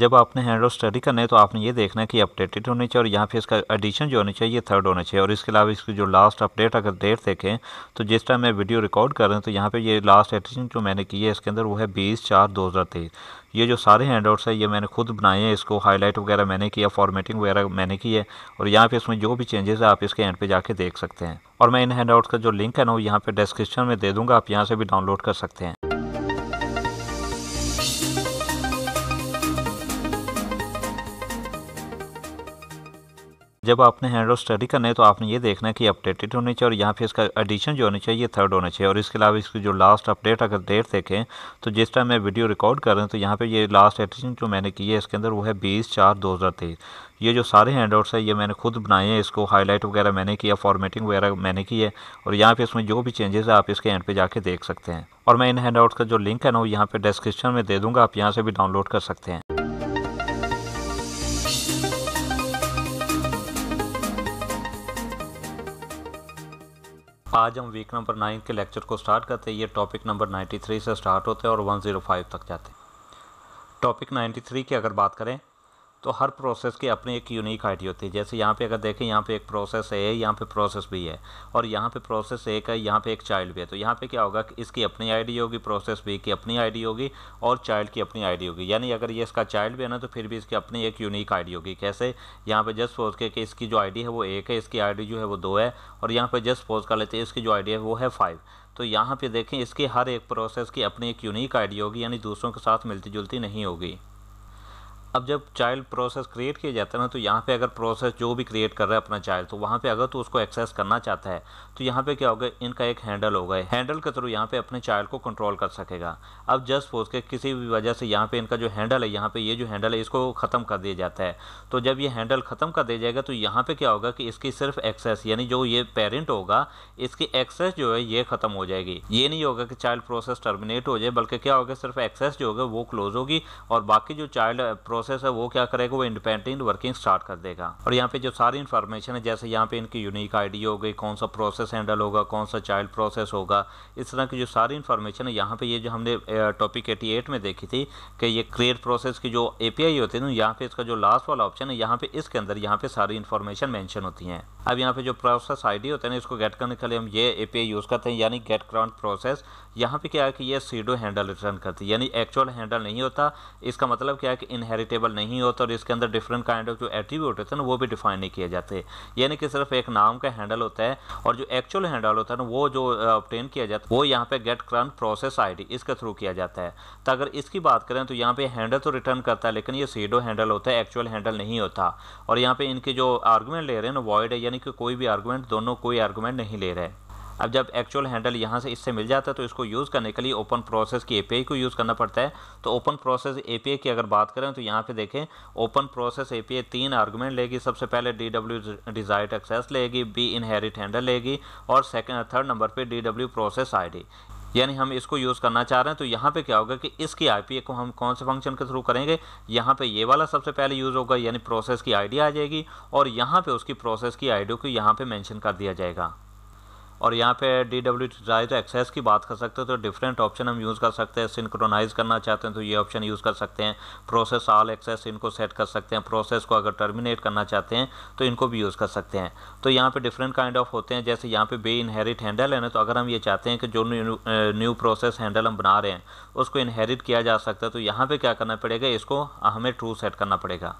जब आपने hand of study करना है तो आपने ये देखना है कि अपडेटेड होनी चाहिए और यहाँ पे इसका एडिशन जो होना चाहिए ये थर्ड होना चाहिए और इसके अलावा इसकी जो लास्ट अपडेट अगर डेट देखें तो जिस टाइम मैं वीडियो रिकॉर्ड कर रहा हूँ तो यहाँ पर ये लास्ट एडिशन जो मैंने की है इसके अंदर वो है बीस चार दो हज़ार तेईस ये जो सारे हैंड आउट्स है ये मैंने खुद बनाए हैं इसको हाईलाइट वगैरह मैंने किया फॉर्मेटिंग वगैरह मैंने की है और यहाँ पे इसमें जो भी चेंजेस है आप इसके एंड पे जाके देख सकते हैं और मैं इन हैंड आउट्स का जो लिंक है ना वो यहाँ पे डिस्क्रिप्शन में दे दूँगा आप यहाँ से भी डाउनलोड कर सकते हैं जब आपने हैंड रोल स्टडी करना है तो आपने ये देखना है कि अपडेटेड होनी चाहिए और यहाँ पे इसका एडिशन जो होनी चाहिए ये थर्ड होना चाहिए और इसके अलावा इसकी जो लास्ट अपडेट अगर डेट देखें तो जिस टाइम मैं वीडियो रिकॉर्ड कर रहा हूँ तो यहाँ पर ये लास्ट एडिशन जो मैंने की है इसके अंदर वो है बीस चार दो हज़ार तेईस ये जो सारे हैंड आउट्स है ये मैंने खुद बनाए हैं इसको हाईलाइट वगैरह मैंने किया फॉर्मेटिंग वगैरह मैंने की है और यहाँ पे इसमें जो भी चेंजेस है आप इसके एंड पे जाके देख सकते हैं और मैं इन हैंड आउट्स का जो लिंक है ना वो यहाँ पे डिस्क्रिप्शन में दे दूँगा आप यहाँ से भी डाउनलोड कर सकते हैं आज हम वीक नंबर नाइन के लेक्चर को स्टार्ट करते हैं ये टॉपिक नंबर नाइन्टी थ्री से स्टार्ट होते हैं और वन ज़ीरो फाइव तक जाते हैं टॉपिक नाइन्टी थ्री की अगर बात करें तो हर प्रोसेस की अपनी एक यूनिक आई होती है जैसे यहाँ पे अगर देखें यहाँ पे एक प्रोसेस है यहाँ पे प्रोसेस भी है और यहाँ पे प्रोसेस एक है यहाँ पे एक चाइल्ड भी है तो यहाँ पे क्या होगा कि इसकी अपनी आईडी होगी प्रोसेस बी की अपनी आईडी होगी और चाइल्ड की अपनी आईडी होगी यानी अगर ये इसका चाइल्ड भी है ना तो फिर भी इसकी अपनी एक यूनिक आई होगी कैसे यहाँ पर जस्ट सोच के कि इसकी जो आई है वो एक है इसकी आई जो है वो दो है और यहाँ पर जस्ट सोच कर लेते हैं इसकी जो आई है वो है फाइव तो यहाँ पर देखें इसकी हर एक प्रोसेस की अपनी एक यूनिक आईडी होगी यानी दूसरों के साथ मिलती जुलती नहीं होगी अब जब चाइल्ड प्रोसेस क्रिएट किया जाता है ना तो यहाँ पे अगर प्रोसेस जो भी क्रिएट कर रहा है अपना चाइल्ड तो वहाँ पे अगर तो उसको एक्सेस करना चाहता है तो यहाँ पे क्या होगा इनका एक हैंडल होगा हैंडल के थ्रू यहाँ पे अपने चाइल्ड को कंट्रोल कर सकेगा अब जस्ट सपोज के किसी भी वजह से यहाँ पे इनका जो हैंडल है यहाँ पे ये जो हैंडल है इसको ख़त्म कर दिया जाता है तो जब ये हैंडल ख़त्म कर दिया जाएगा तो यहाँ पर क्या होगा कि इसकी सिर्फ एक्सेस यानी जो ये पेरेंट होगा इसकी एक्सेस जो है ये ख़त्म हो जाएगी ये नहीं होगा कि चाइल्ड प्रोसेस टर्मिनेट हो जाए बल्कि क्या होगा सिर्फ एक्सेस जो होगा वो क्लोज होगी और बाकी जो चाइल्ड प्रोसेस है वो क्या करेगा वो इंडिपेंडेंट वर्किंग स्टार्ट कर देगा और यहाँ पे जो सारी इन्फॉर्मेशन है जैसे यहाँ पे इनकी यूनिक आईडी हो गई कौन सा प्रोसेस हैंडल होगा कौन सा चाइल्ड प्रोसेस होगा इस तरह की जो सारी इन्फॉर्मेशन है यहाँ पे ये जो हमने टॉपिक एटी एट में देखी थी कि ये क्रिएट प्रोसेस की जो ए होती है ना यहाँ पे इसका जो लास्ट वाला ऑप्शन है यहाँ पे इसके अंदर यहाँ पे सारी इन्फॉर्मेशन मैंशन होती है अब यहाँ पे जो प्रोसेस आईडी होता है ना इसको गेट करने के लिए हम ये एपीआई यूज़ करते हैं यानी गेट ग्राउंड प्रोसेस यहाँ पे क्या है कि ये सीडो हैंडल रिटर्न करती है यानी एक्चुअल हैंडल नहीं होता इसका मतलब क्या है कि इनहेरिट एडिटेबल नहीं होता और इसके अंदर डिफरेंट काइंड ऑफ जो एट्रीब्यूट होते हैं ना वो भी डिफाइन नहीं किए जाते यानी कि सिर्फ एक नाम का हैंडल होता है और जो एक्चुअल हैंडल होता है ना वो जो ऑप्टेन किया जाता है वो यहाँ पे गेट करंट प्रोसेस आई इसके थ्रू किया जाता है तो अगर इसकी बात करें तो यहाँ पे हैंडल तो रिटर्न करता है लेकिन ये सीडो हैंडल होता है एक्चुअल हैंडल नहीं होता और यहाँ पे इनके जो आर्गूमेंट ले रहे हैं ना वॉइड है यानी कि कोई भी आर्गूमेंट दोनों कोई आर्गूमेंट नहीं ले रहे हैं अब जब एक्चुअल हैंडल यहाँ से इससे मिल जाता है तो इसको यूज़ करने के लिए ओपन प्रोसेस की ए को यूज़ करना पड़ता है तो ओपन प्रोसेस ए की अगर बात करें तो यहाँ पर देखें ओपन प्रोसेस ए तीन आर्गूमेंट लेगी सबसे पहले डी डब्ल्यू डिज़ायर्ड एक्सेस लेगी बी इनहेरिट हैंडल लेगी और सेकेंड थर्ड नंबर पर डी डब्ल्यू प्रोसेस आई यानी हम इसको यूज़ करना चाह रहे हैं तो यहाँ पे क्या होगा कि इसकी आईपीए को हम कौन से फंक्शन के थ्रू करेंगे यहाँ पे ये वाला सबसे पहले यूज़ होगा यानी प्रोसेस की आईडी आ जाएगी और यहाँ पे उसकी प्रोसेस की आईडी को यहाँ पे मेंशन कर दिया जाएगा और यहाँ पे डी डब्ल्यू तो एक्सेस की बात कर सकते हो तो डिफरेंट ऑप्शन हम यूज़ कर सकते हैं सिंक्रोनाइज़ करना चाहते हैं तो ये ऑप्शन यूज़ कर सकते हैं प्रोसेस आल एक्सेस इनको सेट कर सकते हैं प्रोसेस को अगर टर्मिनेट करना चाहते हैं तो इनको भी यूज़ कर सकते हैं तो यहाँ पर डिफरेंट काइंड ऑफ होते हैं जैसे यहाँ पर बे इनहेरिट हैंडल है ना तो अगर हम ये चाहते हैं कि जो न्यू प्रोसेस हैंडल हम बना रहे हैं उसको इनहेरिट किया जा सकता है तो यहाँ पर क्या करना पड़ेगा इसको हमें ट्रू सेट करना पड़ेगा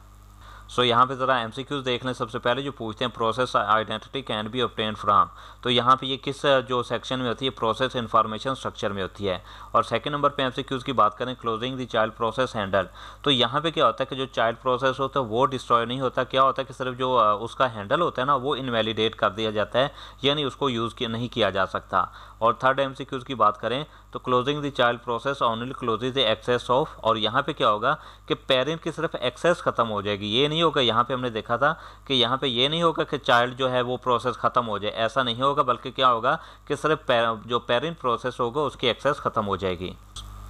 सो यहाँ पे ज़रा एम देख लें सबसे पहले जो पूछते हैं process identity can be obtain from तो यहाँ पे ये किस जो सेक्शन में होती है प्रोसेस इन्फॉर्मेशन स्ट्रक्चर में होती है और सेकंड नंबर पे एम की बात करें closing the child process handle तो यहाँ पे क्या होता है कि जो चाइल्ड प्रोसेस होता है वो डिस्ट्रॉय नहीं होता क्या होता है कि सिर्फ जो उसका हैंडल होता है ना वो इनवेलीडेट कर दिया जाता है यानी उसको यूज़ नहीं किया जा सकता और थर्ड एम की बात करें तो closing the child process only closing the access of और यहाँ पे क्या होगा कि पेरेंट की सिर्फ एक्सेस ख़त्म हो जाएगी ये नहीं होगा यहाँ पे हमने देखा था कि यहाँ पे ये नहीं होगा कि चाइल्ड जो है वो प्रोसेस ख़त्म हो जाए ऐसा नहीं होगा बल्कि क्या होगा कि सिर्फ जो पेरेंट प्रोसेस होगा उसकी एक्सेस ख़त्म हो जाएगी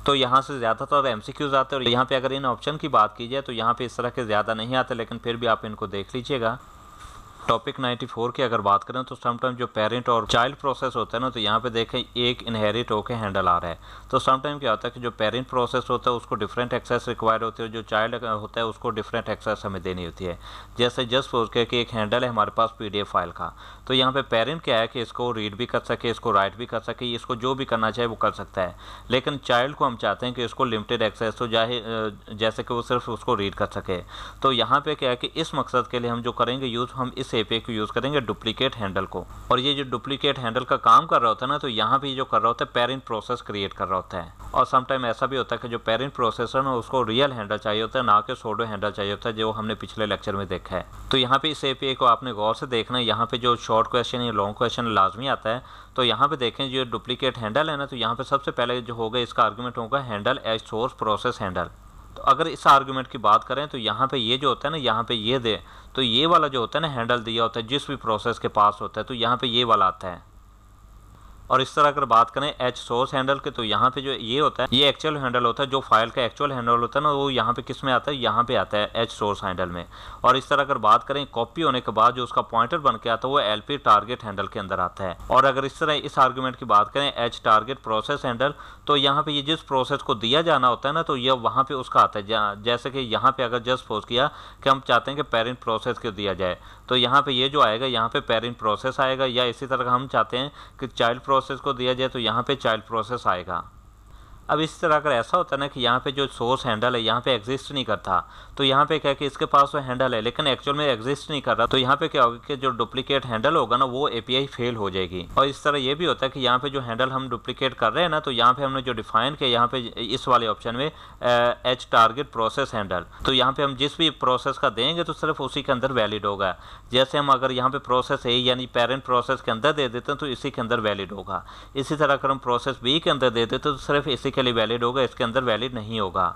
तो यहाँ से ज़्यादातर तो एम सी क्यूज़ आते हैं और यहाँ पे अगर इन ऑप्शन की बात की जाए तो यहाँ पे इस तरह के ज़्यादा नहीं आते लेकिन फिर भी आप इनको देख लीजिएगा टॉपिक 94 की अगर बात करें तो समटाइम जो पेरेंट और चाइल्ड प्रोसेस होता है ना तो यहाँ पे देखें एक इनहेरिट होकर हैंडल आ रहा है तो समटाइम क्या होता है कि जो पेरेंट प्रोसेस होता है उसको डिफरेंट एक्सेस रिक्वायर्ड होती है जो चाइल्ड होता है उसको डिफरेंट एक्सेस हमें देनी होती है जैसे जस्ट सोच के कि एक हैंडल है हमारे पास पी फाइल का तो यहाँ पर पेरेंट क्या है कि इसको रीड भी कर सके इसको राइट भी कर सके इसको जो भी करना चाहे वो कर सकता है लेकिन चाइल्ड को हम चाहते हैं कि इसको लिमिटेड एक्सेस हो जाए जैसे कि वो सिर्फ उसको रीड कर सके तो यहाँ पर क्या है कि इस मकसद के लिए हम जो करेंगे यूज़ हम इस एपीआई को यूज़ करेंगे डुप्लीकेट हैंडल को और ये जो डुप्लीकेट हैंडल का काम कर रहा होता है ना तो यहाँ भी जो कर रहा होता है पेरेंट प्रोसेस क्रिएट कर रहा होता है और समटाइम ऐसा भी होता है कि जो पेरेंट प्रोसेस है ना उसको रियल हैंडल चाहिए होता है ना कि सोडो हैंडल चाहिए होता है जो हमने पिछले लेक्चर में देखा है तो यहाँ पे इस एपीआई को आपने गौर से देखना है यहाँ पे जो शॉर्ट क्वेश्चन या लॉन्ग क्वेश्चन लाजमी आता है तो यहाँ पे देखें जो डुप्लीकेट हैंडल है ना तो यहाँ पे सबसे पहले जो होगा इसका आर्ग्यूमेंट होगा handle as source process handle तो अगर इस आर्गूमेंट की बात करें तो यहाँ पे ये जो होता है ना यहाँ पे ये दे तो ये वाला जो होता है ना हैंडल दिया होता है जिस भी प्रोसेस के पास होता है तो यहाँ पे ये वाला आता है और इस तरह अगर बात करें एच सोर्स हैंडल के तो यहाँ पे जो ये होता है ये एक्चुअल हैंडल होता है जो फाइल का एक्चुअल हैंडल होता है ना वो यहाँ पे किस में आता है यहाँ पे आता है एच सोर्स हैंडल में और इस तरह अगर बात करें कॉपी होने के बाद जो उसका पॉइंटर बन के आता है वो एल टारगेट हैंडल के अंदर आता है और अगर इस तरह इस आर्ग्यूमेंट की बात करें एच टारगेट प्रोसेस हैंडल तो यहाँ पे ये जिस प्रोसेस को दिया जाना होता है ना तो ये वहाँ पे उसका आता है जैसे कि यहाँ पे अगर जस्ट पोज किया कि हम चाहते हैं कि पेरेंट प्रोसेस को दिया जाए तो यहाँ पे ये जो आएगा यहाँ पे पेरेंट प्रोसेस आएगा या इसी तरह हम चाहते हैं कि चाइल्ड प्रोसेस को दिया जाए तो यहाँ पे चाइल्ड प्रोसेस आएगा अब इस तरह अगर ऐसा होता ना कि यहाँ पे जो सोर्स हैंडल है यहाँ पे एग्जिस्ट नहीं करता तो यहाँ पे क्या कि इसके पास वो हैंडल है लेकिन एक्चुअल में एग्जिस्ट नहीं कर रहा तो यहाँ पे क्या होगा कि जो डुप्लीकेट हैंडल होगा ना वो एपीआई फेल हो जाएगी और इस तरह ये भी होता है कि यहाँ पे जो हैंडल हम डुप्लीकेट कर रहे हैं ना तो यहाँ पे हमने जो डिफाइन किया यहाँ पे इस वाले ऑप्शन में एच टारगेट प्रोसेस हैंडल तो यहाँ पे हम जिस भी प्रोसेस का देंगे तो सिर्फ उसी के अंदर वैलिड होगा जैसे हम अगर यहाँ पे प्रोसेस ए यानी पेरेंट प्रोसेस के अंदर दे देते हैं तो इसी के अंदर वैलिड होगा इसी तरह अगर हम प्रोसेस बी के अंदर दे देते हैं तो सिर्फ इसी के के लिए वैलिड होगा इसके अंदर वैलिड नहीं होगा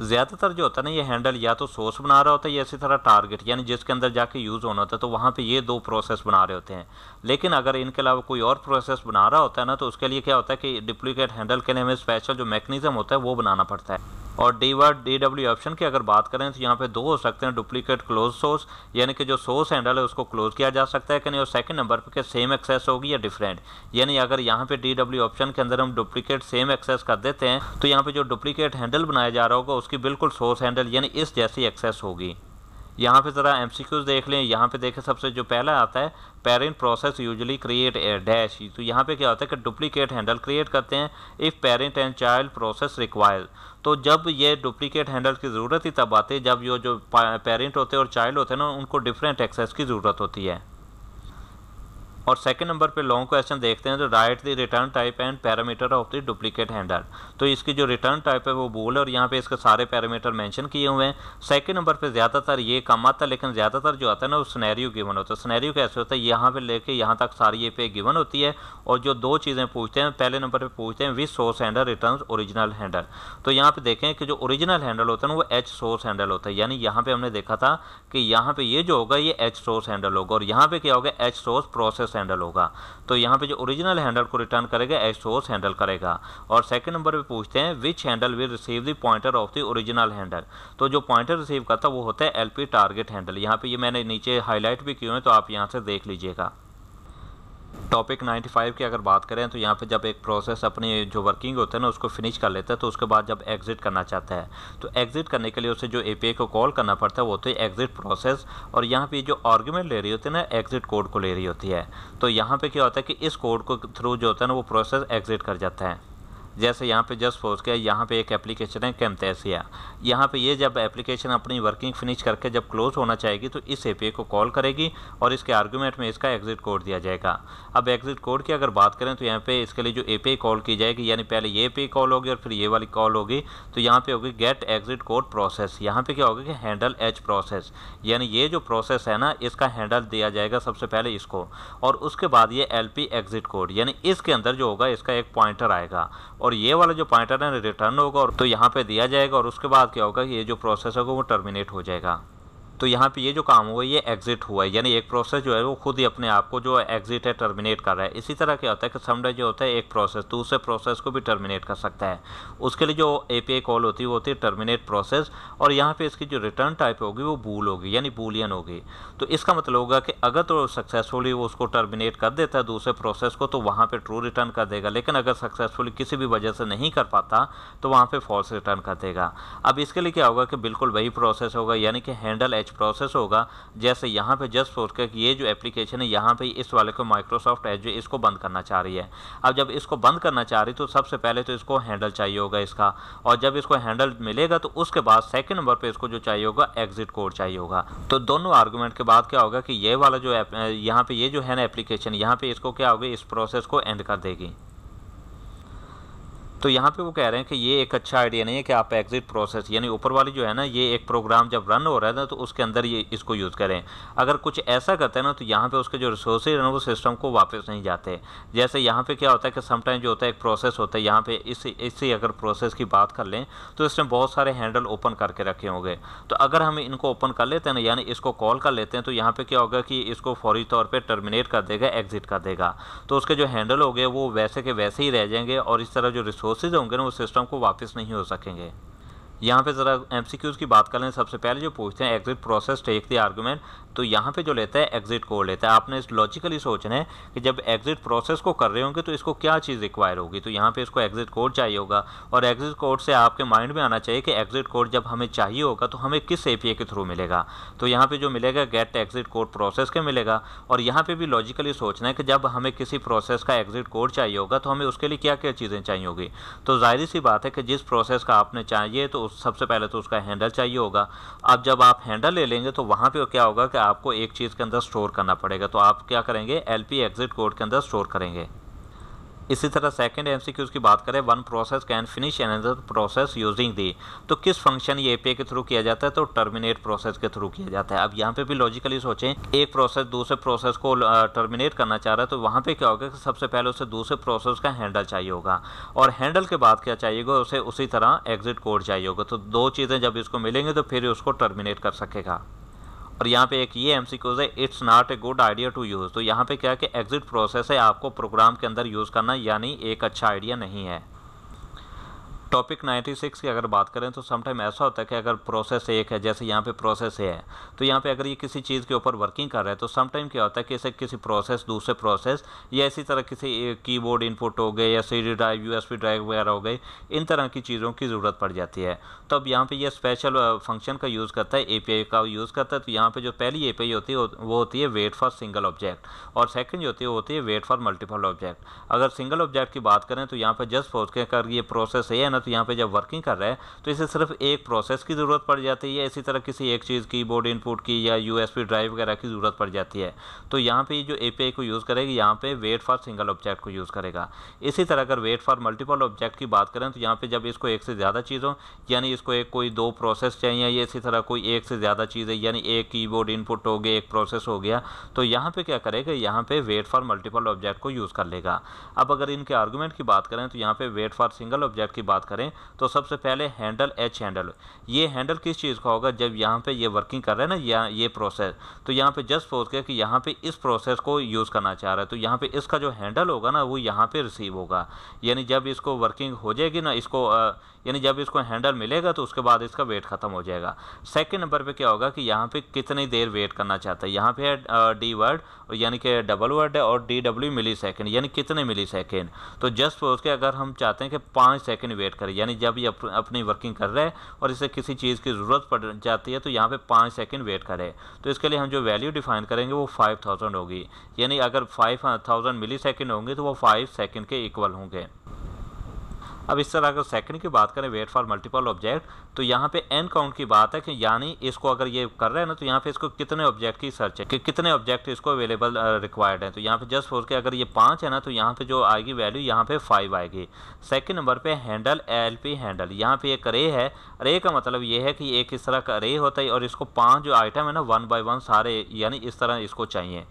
ज़्यादातर जो होता है ना ये हैंडल या तो सोर्स बना रहा होता है या इसी तरह टारगेट यानी जिसके अंदर जाके यूज़ होना होता है तो वहाँ पे ये दो प्रोसेस बना रहे होते हैं लेकिन अगर इनके अलावा कोई और प्रोसेस बना रहा होता है ना तो उसके लिए क्या होता है कि डुप्लीकेट हैंडल के लिए हमें स्पेशल जो मैकनिज़म होता है वो बनाना पड़ता है और D word D W option की अगर बात करें तो यहाँ पे दो हो सकते हैं डुप्लीकेट क्लोज सोर्स यानी कि जो सोर्स हैंडल है उसको क्लोज किया जा सकता है कि नहीं और सेकंड नंबर पे सेम एक्सेस होगी या डिफरेंट यानी अगर यहाँ पे डी डब्ल्यू ऑप्शन के अंदर हम डुप्लीकेट सेम एक्सेस कर देते हैं तो यहाँ पे जो डुप्लीकेट हैंडल बनाया जा रहा होगा उसकी बिल्कुल सोर्स हैंडल यानी इस जैसी एक्सेस होगी यहाँ पे ज़रा एम देख लें यहाँ पे देखें सबसे जो पहला आता है parent process usually create a dash तो यहाँ पे क्या होता है कि डुप्लीकेट हैंडल क्रिएट करते हैं if parent and child process require तो जब ये डुप्लीकेट हैंडल की ज़रूरत ही तब आती है जब ये जो पेरेंट होते हैं और चाइल्ड होते हैं ना उनको डिफरेंट एक्सेस की ज़रूरत होती है और सेकंड नंबर पे लॉन्ग क्वेश्चन देखते हैं तो write the return type and parameter of the duplicate handle तो इसकी जो रिटर्न टाइप है वो बोल है और यहाँ पे इसके सारे पैरामीटर मेंशन किए हुए हैं सेकंड नंबर पे ज़्यादातर ये कम आता है लेकिन ज़्यादातर जो आता है ना वो स्नैरियो गिवन होता है स्नैरियो कैसे होता है यहाँ पर लेके यहाँ तक सारी ये पे गिवन होती है और जो दो चीज़ें पूछते हैं पहले नंबर पर पूछते हैं which source handle return original handle तो यहाँ पर देखें कि जो ओरिजिनल हैंडल होता है ना वो एच सोर्स हैंडल होता है यानी यहाँ पर हमने देखा था कि यहाँ पर ये जो होगा ये एच सोर्स हैंडल होगा और यहाँ पर क्या होगा एच सोर्स प्रोसेस हैंडल होगा तो यहाँ पे जो ओरिजिनल हैंडल को रिटर्न करेगा एक्स सोर्स हैंडल करेगा और सेकंड नंबर पे पूछते हैं which handle will receive the pointer of the original handle तो जो पॉइंटर रिसीव करता है वो होता है एल टारगेट हैंडल यहाँ पर ये मैंने नीचे हाईलाइट भी किए हैं तो आप यहाँ से देख लीजिएगा टॉपिक 95 की अगर बात करें तो यहाँ पे जब एक प्रोसेस अपनी जो वर्किंग होता है ना उसको फिनिश कर लेता है तो उसके बाद जब एग्ज़िट करना चाहता है तो एग्ज़िट करने के लिए उसे जो ए को कॉल करना पड़ता है वो तो एग्ज़िट प्रोसेस और यहाँ पे जो आर्ग्यूमेंट ले रही होती है ना एग्ज़िट कोड को ले रही होती है तो यहाँ पर क्या होता है कि इस कोड को थ्रू जो होता है ना वो प्रोसेस एग्ज़िट कर जाता है जैसे यहाँ पे जस्ट पहुँच गया यहाँ पे एक एप्लीकेशन है कैमतेसिया यहाँ पे ये जब एप्लीकेशन अपनी वर्किंग फिनिश करके जब क्लोज होना चाहेगी तो इस ए को कॉल करेगी और इसके आर्गूमेंट में इसका एग्जिट कोड दिया जाएगा अब एग्जिट कोड की अगर बात करें तो यहाँ पे इसके लिए जो ए कॉल की जाएगी यानी पहले ये पे कॉल होगी और फिर ये वाली कॉल होगी तो यहाँ पे होगी गेट एग्जिट कोड प्रोसेस यहाँ पर क्या होगा कि हैंडल एच प्रोसेस यानी ये जो प्रोसेस है ना इसका हैंडल दिया जाएगा सबसे पहले इसको और उसके बाद ये एल एग्जिट कोड यानी इसके अंदर जो होगा इसका एक पॉइंटर आएगा और ये वाला जो पॉइंटर है रिटर्न होगा और तो यहाँ पे दिया जाएगा और उसके बाद क्या होगा कि ये जो प्रोसेस होगा वो टर्मिनेट हो जाएगा तो यहाँ पे ये जो काम हुआ ये एग्ज़िट हुआ है यानी एक प्रोसेस जो है वो खुद ही अपने आप को जो एग्ज़िट है टर्मिनेट कर रहा है इसी तरह क्या होता है कि समडे जो होता है एक प्रोसेस दूसरे प्रोसेस को भी टर्मिनेट कर सकता है उसके लिए जो ए कॉल होती है वो होती है टर्मिनेट प्रोसेस और यहाँ पर इसकी जो रिटर्न टाइप होगी वो बूल होगी यानी बूलियन होगी तो इसका मतलब होगा कि अगर तो सक्सेसफुली वो उसको टर्मिनेट कर देता है दूसरे प्रोसेस को तो वहाँ पर ट्रू रिटर्न कर देगा लेकिन अगर सक्सेसफुली किसी भी वजह से नहीं कर पाता तो वहाँ पर फॉल्स रिटर्न कर देगा अब इसके लिए क्या होगा कि बिल्कुल वही प्रोसेस होगा यानी कि हैंडल बैच प्रोसेस होगा जैसे यहाँ पे जस्ट सोच कर ये जो एप्लीकेशन है यहाँ पे इस वाले को माइक्रोसॉफ्ट एज इसको बंद करना चाह रही है अब जब इसको बंद करना चाह रही तो सबसे पहले तो इसको हैंडल चाहिए होगा इसका और जब इसको हैंडल मिलेगा तो उसके बाद सेकेंड नंबर पर इसको जो चाहिए होगा एग्जिट कोड चाहिए होगा तो दोनों आर्गूमेंट के बाद क्या होगा कि ये वाला जो यहाँ पर ये जो है ना एप्लीकेशन यहाँ पर इसको क्या होगी इस प्रोसेस को एंड कर देगी तो यहाँ पे वो कह रहे हैं कि ये एक अच्छा आइडिया नहीं है कि आप एग्ज़िट प्रोसेस यानी ऊपर वाली जो है ना ये एक प्रोग्राम जब रन हो रहा है ना तो उसके अंदर ये इसको यूज़ करें अगर कुछ ऐसा करते हैं ना तो यहाँ पे उसके जो रिसोर्स हैं वो सिस्टम को वापस नहीं जाते जैसे यहाँ पे क्या होता है कि समटाइम जो होता है एक प्रोसेस होता है यहाँ पे इस इसी अगर प्रोसेस की बात कर लें तो इसमें बहुत सारे हैंडल ओपन करके रखे होंगे तो अगर हम इनको ओपन कर लेते हैं ना यानी इसको कॉल कर लेते हैं तो यहाँ पर क्या होगा कि इसको फौरी तौर पर टर्मिनेट कर देगा एग्ज़िट कर देगा तो उसके जो हैंडल हो गए वो वैसे के वैसे ही रह जाएंगे और इस तरह जो रिसोर्स फोर्सेज होंगे ना वो सिस्टम को वापस नहीं हो सकेंगे यहाँ पे ज़रा एम की बात कर लें सबसे पहले जो पूछते हैं exit process take the argument तो यहाँ पे जो लेता है एग्जिट कोड लेता है आपने इस लॉजिकली सोचना है कि जब एग्जिट प्रोसेस को कर रहे होंगे तो इसको क्या चीज़ रिक्वायर होगी तो यहाँ पे इसको एग्जिट कोड चाहिए होगा और एग्जिट कोड से आपके माइंड में आना चाहिए कि एग्जिट कोड जब हमें चाहिए होगा तो हमें किस ए के थ्रू मिलेगा तो यहाँ पर जो मिलेगा गेट एग्जिट कोड प्रोसेस के मिलेगा और यहाँ पर भी लॉजिकली सोचना है कि जब हमें किसी प्रोसेस का एग्जिट कोड चाहिए होगा तो हमें उसके लिए क्या क्या चीज़ें चाहिए होगी तो जाहिर सी बात है कि जिस प्रोसेस का आपने चाहिए तो उस सबसे पहले तो उसका हैंडल चाहिए होगा अब जब आप हैंडल ले लेंगे तो वहाँ पे क्या होगा कि आपको एक चीज़ के अंदर स्टोर करना पड़ेगा तो आप क्या करेंगे एल पी एग्ज़िट कोड के अंदर स्टोर करेंगे इसी तरह सेकंड एम की बात करें one process can finish another process using the तो किस फंक्शन ये ए के थ्रू किया जाता है तो टर्मिनेट प्रोसेस के थ्रू किया जाता है अब यहाँ पे भी लॉजिकली सोचें एक प्रोसेस दूसरे प्रोसेस को टर्मिनेट करना चाह रहा है तो वहाँ पे क्या होगा कि सबसे पहले उसे दूसरे प्रोसेस का हैंडल चाहिए होगा और हैंडल के बाद क्या चाहिएगा उसे उसी तरह एग्जिट कोड चाहिए होगा तो दो चीज़ें जब इसको मिलेंगी तो फिर उसको टर्मिनेट कर सकेगा और यहाँ पे एक ये एम सी है it's not a good idea to use तो यहाँ पे क्या है कि एग्ज़िट प्रोसेस है आपको प्रोग्राम के अंदर यूज़ करना यानी एक अच्छा आइडिया नहीं है टॉपिक 96 की अगर बात करें तो समटाइम ऐसा होता है कि अगर प्रोसेस एक है जैसे यहाँ पे प्रोसेस ए है तो यहाँ पे अगर ये किसी चीज़ के ऊपर वर्किंग कर रहा है तो समटाइम क्या होता है कि इसे किसी प्रोसेस दूसरे प्रोसेस या इसी तरह किसी कीबोर्ड इनपुट हो गए या सी ड्राइव यू ड्राइव वगैरह हो गई इन तरह की चीज़ों की ज़रूरत पड़ जाती है तो अब यहाँ पर यह स्पेशल फंक्शन का यूज़ करता है ए का यूज़ करता है तो यहाँ पर जो पहली ए होती है वो होती है वेट फॉर सिंगल ऑब्जेक्ट और सेकेंड जो होती है होती है वेट फॉर मल्टीपल ऑब्जेक्ट अगर सिंगल ऑब्जेक्ट की बात करें तो यहाँ पर जस्ट फोज के अगर ये प्रोसेस ए है ना तो यहाँ पे जब वर्किंग कर रहे हैं तो इसे सिर्फ एक प्रोसेस की ज़रूरत पड़ जाती है इसी तरह किसी एक चीज़ की बोर्ड इनपुट की या यू ड्राइव वगैरह की ज़रूरत पड़ जाती है तो यहाँ पर जो ए को यूज़ करेगी यहाँ पर वेट फॉर सिंगल ऑब्जेक्ट को यूज़ करेगा इसी तरह अगर वेट फॉर मल्टीपल ऑब्जेक्ट की बात करें तो यहाँ पर जब इसको एक से ज़्यादा चीज़ों यानी इसको एक कोई दो प्रोसेस चाहिए या इसी तरह कोई एक से ज़्यादा चीज़ें यानी एक कीबोर्ड इनपुट हो गया एक प्रोसेस हो गया तो यहाँ पे क्या करेगा यहाँ पे वेट फॉर मल्टीपल ऑब्जेक्ट को यूज़ कर लेगा अब अगर इनके आर्गुमेंट की बात करें तो यहाँ पे वेट फॉर सिंगल ऑब्जेक्ट की बात बात करें तो सबसे पहले हैंडल एच हैंडल ये हैंडल किस चीज़ का होगा जब यहाँ पे ये वर्किंग कर रहे हैं ना या ये प्रोसेस तो यहाँ पे जस्ट सोच के कि यहाँ पे इस प्रोसेस को यूज़ करना चाह रहा है तो यहाँ पे इसका जो हैंडल होगा ना वो यहाँ पे रिसीव होगा यानी जब इसको वर्किंग हो जाएगी ना इसको यानी जब इसको हैंडल मिलेगा तो उसके बाद इसका वेट ख़त्म हो जाएगा सेकेंड नंबर पर क्या होगा कि यहाँ पर कितनी देर वेट करना चाहता है यहाँ पर है डी वर्ड यानी कि डबल वर्ड है और डी डब्ल्यू मिली सेकेंड यानी कितने मिली सेकेंड तो जस्ट सोच के अगर हम चाहते हैं कि पाँच सेकेंड वेट क्रिएट करें यानी जब ये अप, अपनी वर्किंग कर रहा है और इसे किसी चीज़ की ज़रूरत पड़ जाती है तो यहाँ पे पाँच सेकंड वेट करें तो इसके लिए हम जो वैल्यू डिफाइन करेंगे वो फाइव थाउजेंड होगी यानी अगर फाइव थाउजेंड मिली सेकेंड होंगे तो वो फाइव सेकेंड के इक्वल होंगे अब इस तरह अगर सेकंड की बात करें वेट फॉर मल्टीपल ऑब्जेक्ट तो यहाँ पे एन काउंट की बात है कि यानी इसको अगर ये कर रहे हैं ना तो यहाँ पे इसको कितने ऑब्जेक्ट की सर्च है कि कितने ऑब्जेक्ट इसको अवेलेबल रिक्वायर्ड है तो यहाँ पे जस्ट फोर के अगर ये पाँच है ना तो यहाँ पे जो आएगी वैल्यू यहाँ पे फाइव आएगी सेकेंड नंबर पर हैंडल एल पी हैंडल यहाँ पे एक रे है रे का मतलब ये है कि एक इस तरह का रे होता है और इसको पाँच जो आइटम है ना वन बाई वन सारे यानी इस तरह इसको चाहिए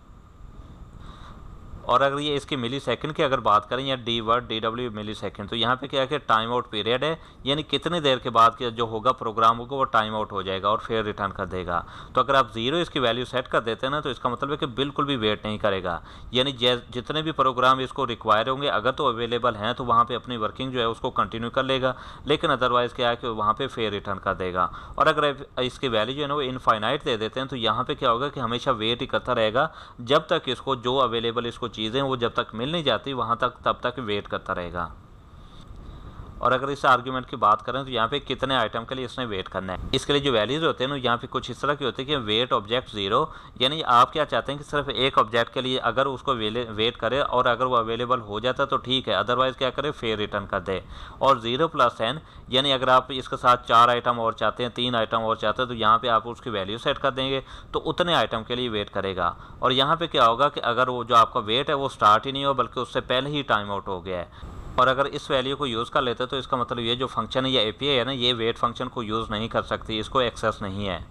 और अगर ये इसके मिली सेकेंड की अगर बात करें या D word D W millisecond तो यहाँ पे क्या है टाइम आउट पीरियड है यानी कितनी देर के बाद के जो होगा प्रोग्राम होगा वो टाइम आउट हो जाएगा और फिर रिटर्न कर देगा तो अगर आप ज़ीरो इसकी वैल्यू सेट कर देते हैं ना तो इसका मतलब है कि बिल्कुल भी वेट नहीं करेगा यानी जितने भी प्रोग्राम इसको रिक्वायर होंगे अगर तो अवेलेबल हैं तो वहाँ पर अपनी वर्किंग जो है उसको कंटिन्यू कर लेगा लेकिन अदरवाइज़ क्या है कि वहाँ पर फिर रिटर्न कर देगा और अगर इसकी वैल्यू जो है ना वो इनफाइनाइट दे देते हैं तो यहाँ पर क्या होगा कि हमेशा वेट ही करता रहेगा जब तक इसको जो अवेलेबल इसको चीज़ें वो जब तक मिल नहीं जाती वहाँ तक तब तक वेट करता रहेगा और अगर इस आर्ग्यूमेंट की बात करें तो यहाँ पे कितने आइटम के लिए इसने वेट करना है इसके लिए जो वैल्यूज होते हैं ना यहाँ पे कुछ इस तरह के होते हैं कि वेट ऑब्जेक्ट जीरो यानी आप क्या चाहते हैं कि सिर्फ एक ऑब्जेक्ट के लिए अगर उसको वेट करे और अगर वो अवेलेबल हो जाता तो ठीक है अदरवाइज़ क्या करे फेयर रिटर्न कर दे और जीरो प्लस टेन यानी अगर आप इसके साथ चार आइटम और चाहते हैं तीन आइटम और चाहते हैं तो यहाँ पर आप उसकी वैल्यू सेट कर देंगे तो उतने आइटम के लिए वेट करेगा और यहाँ पर क्या होगा कि अगर वो जो आपका वेट है वो स्टार्ट ही नहीं हो बल्कि उससे पहले ही टाइम आउट हो गया है और अगर इस वैल्यू को यूज़ कर लेते तो इसका मतलब ये जो फंक्शन है या ए है ना ये वेट फंक्शन को यूज़ नहीं कर सकती इसको एक्सेस नहीं है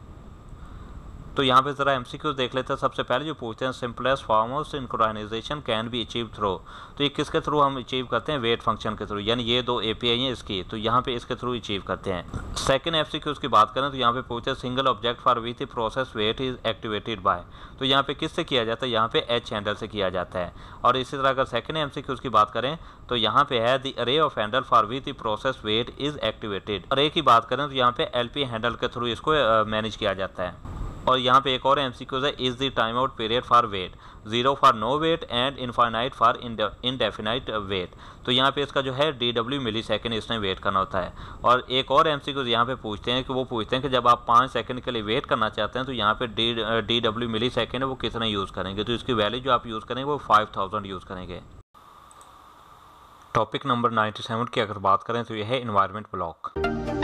तो यहाँ पे ज़रा एम देख लेते हैं सबसे पहले जो पूछते हैं simplest form of synchronization can be achieve through तो ये किसके थ्रू हम अचीव करते हैं वेट फंक्शन के थ्रू यानी ये दो ए हैं इसकी तो यहाँ पे इसके थ्रू अचीव करते हैं सेकेंड एफ की बात करें तो यहाँ पे पूछते हैं single object for with process wait is activated by तो यहाँ पे किससे किया जाता है यहाँ पे एच हैंडल से किया जाता है और इसी तरह अगर सेकेंड एम की बात करें तो यहाँ पे है the array of handle for with process wait is activated array की बात करें तो यहाँ पे एल हैंडल के थ्रू इसको मैनेज किया जाता है और यहाँ पे एक और एम सी क्यूज़ है is the time out period for wait zero for no wait and infinite for indefinite wait तो यहाँ पे इसका जो है डी डब्ल्यू मिली सेकेंड इसने वेट करना होता है और एक और एम सी क्यूज़ यहाँ पे पूछते हैं कि वो पूछते हैं कि जब आप पाँच सेकंड के लिए वेट करना चाहते हैं तो यहाँ पे D D W millisecond है वो कितने यूज़ करेंगे तो इसकी वैल्यू जो आप यूज़ करेंगे वो फाइव थाउजेंड यूज़ करेंगे टॉपिक नंबर नाइन्टी सेवन की अगर बात करें तो यह है इन्वायरमेंट ब्लॉक